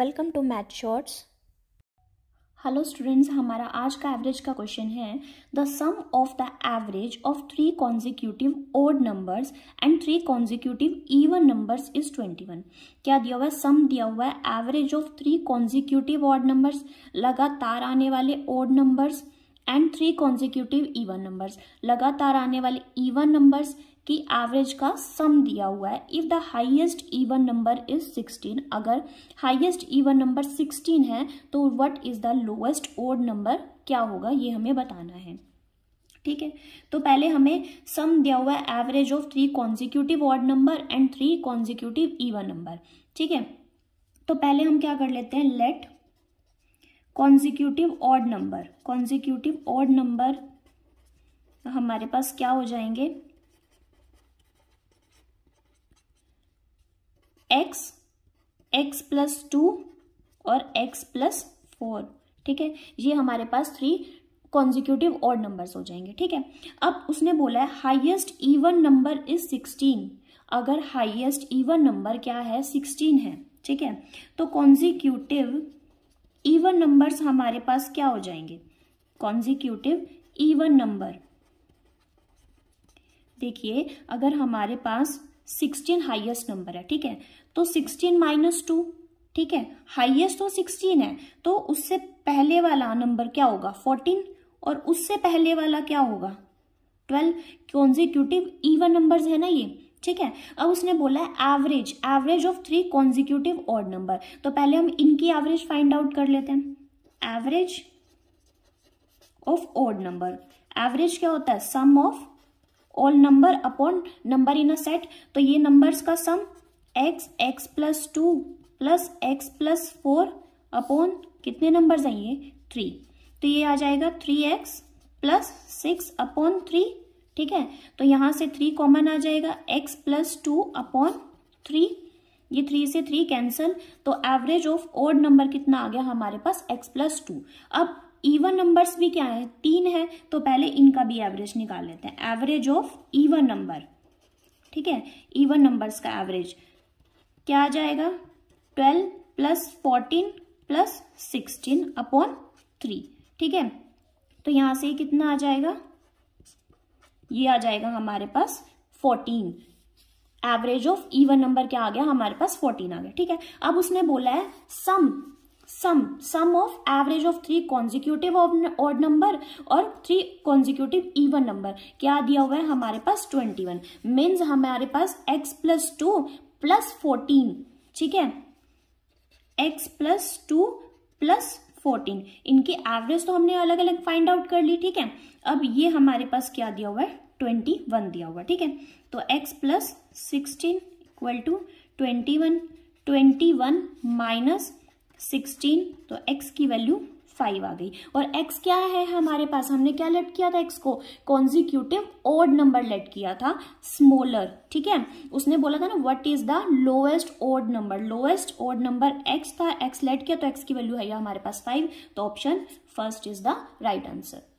welcome to math shorts hello students हमारा आज का एवरेज का क्वेश्चन है the sum of the average of three consecutive odd numbers and three consecutive even numbers is twenty one क्या दिया हुआ है सम दिया हुआ है average of three consecutive odd numbers लगातार आने वाले odd numbers and three consecutive even numbers लगातार आने वाले इवन नंबर्स कि एवरेज का सम दिया हुआ है if the highest even number is 16 अगर हाइएस्ट ईवन नंबर 16 है तो what is the lowest odd number क्या होगा ये हमें बताना है ठीक है तो पहले हमें सम दिया हुआ है average of three consecutive odd number and three consecutive even number ठीक है तो पहले हम क्या कर लेते हैं let consecutive odd number consecutive odd number हमारे पास क्या हो जाएंगे एक्स एक्स प्लस टू और एक्स प्लस फोर ठीक है ये हमारे पास थ्री कॉन्जिक्यूटिव और नंबर्स हो जाएंगे ठीक है अब उसने बोला है highest even number is sixteen अगर हाईएस्ट ईवन नंबर क्या है सिक्सटीन है ठीक है तो कॉन्जिक्यूटिव ईवन नंबर्स हमारे पास क्या हो जाएंगे कॉन्जिक्यूटिव ईवन नंबर देखिए अगर हमारे पास सिक्सटीन हाइएस्ट नंबर है ठीक है तो सिक्सटीन माइनस टू ठीक है हाइएस्ट तो सिक्सटीन है तो उससे पहले वाला नंबर क्या होगा फोर्टीन और उससे पहले वाला क्या होगा ट्वेल्व कॉन्जिक्यूटिव इवन नंबर्स है ना ये ठीक है अब उसने बोला है average average of three consecutive odd number तो पहले हम इनकी एवरेज फाइंड आउट कर लेते हैं average of odd number average क्या होता है sum of all number upon number in a set तो ये नंबर्स का sum X X plus two plus X plus four upon कितने नंबर हैं ये थ्री तो ये आ जाएगा three X plus six upon three ठीक है तो यहाँ से थ्री कॉमन आ जाएगा X plus two upon three ये थ्री से थ्री कैंसिल तो एवरेज ऑफ ओड नंबर कितना आ गया हमारे पास एक्स प्लस टू अब इवन नंबर्स भी क्या है तीन है तो पहले इनका भी एवरेज निकाल लेते हैं एवरेज ऑफ इवन नंबर ठीक है इवन नंबर्स का एवरेज क्या आ जाएगा twelve plus fourteen plus sixteen upon three ठीक है तो यहां से कितना आ जाएगा ये आ जाएगा हमारे पास fourteen average of even number क्या आ गया हमारे पास फोर्टीन आ गया ठीक है अब उसने बोला है sum sum sum of average of three consecutive odd number और थ्री कॉन्जिक्यूटिव इवन नंबर क्या दिया हुआ है हमारे पास ट्वेंटी वन मीन्स हमारे पास x plus two plus fourteen ठीक है x plus two plus fourteen इनकी एवरेज तो हमने अलग अलग फाइंड आउट कर ली ठीक है अब ये हमारे पास क्या दिया हुआ है ट्वेंटी वन दिया हुआ ठीक है तो x plus sixteen equal to twenty one twenty one minus sixteen तो एक्स की वैल्यू फाइव आ गई और एक्स क्या है हमारे पास हमने क्या लेट किया था एक्स को कॉन्जिक्यूटिव ओड नंबर लेट किया था स्मॉलर ठीक है उसने बोला था ना what is the lowest odd number lowest odd number x था एक्स लेट किया तो एक्स की वैल्यू है हमारे पास फाइव तो option first is the right answer